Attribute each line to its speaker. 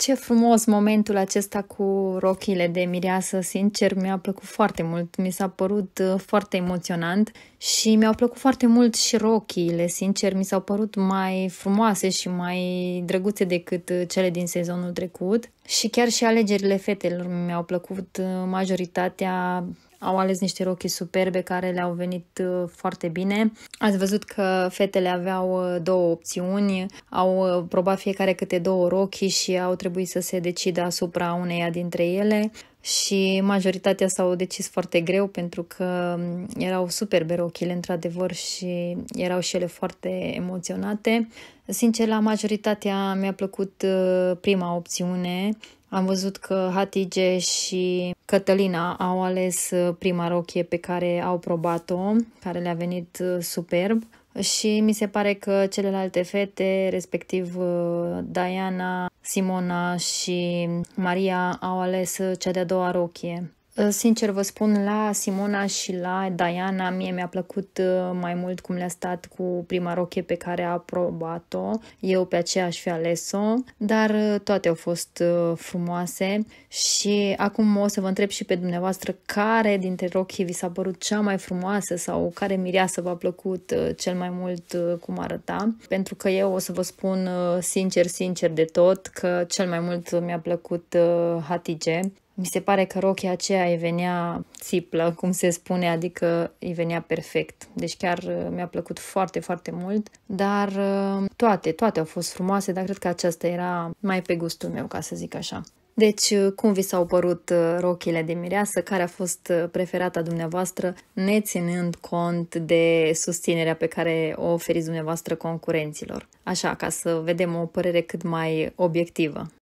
Speaker 1: Ce frumos momentul acesta cu rochile de mireasă, sincer, mi-a plăcut foarte mult, mi s-a părut uh, foarte emoționant și mi-au plăcut foarte mult și rochile, sincer, mi s-au părut mai frumoase și mai drăguțe decât uh, cele din sezonul trecut și chiar și alegerile fetelor mi-au plăcut uh, majoritatea au ales niște rochii superbe care le-au venit uh, foarte bine. Ați văzut că fetele aveau uh, două opțiuni, au uh, probat fiecare câte două rochii și au trebuit să se decidă asupra uneia dintre ele și majoritatea s-au decis foarte greu pentru că um, erau superbe rochile într-adevăr și erau și ele foarte emoționate. Sincer, la majoritatea mi-a plăcut prima opțiune. Am văzut că Hatige și Cătălina au ales uh, prima rochie pe care au probat-o, care le-a venit uh, superb și mi se pare că celelalte fete, respectiv uh, Diana, Simona și Maria, au ales cea de-a doua rochie. Sincer vă spun, la Simona și la Diana, mie mi-a plăcut uh, mai mult cum le-a stat cu prima roche pe care a probat-o. Eu pe aceea aș fi ales-o, dar uh, toate au fost uh, frumoase și acum o să vă întreb și pe dumneavoastră care dintre rochii vi s-a părut cea mai frumoasă sau care mireasă v-a plăcut cel mai mult cum arăta, pentru că eu o să vă spun sincer, sincer de tot că cel mai mult mi-a plăcut Hatige mi se pare că rochia aceea îi venea țiplă, cum se spune, adică îi venea perfect. Deci chiar uh, mi-a plăcut foarte, foarte mult, dar uh, toate, toate au fost frumoase, dar cred că aceasta era mai pe gustul meu, ca să zic așa. Deci, uh, cum vi s-au părut rochile de mireasă? Care a fost preferata dumneavoastră, neținând cont de susținerea pe care o oferiți dumneavoastră concurenților? Așa, ca să vedem o părere cât mai obiectivă.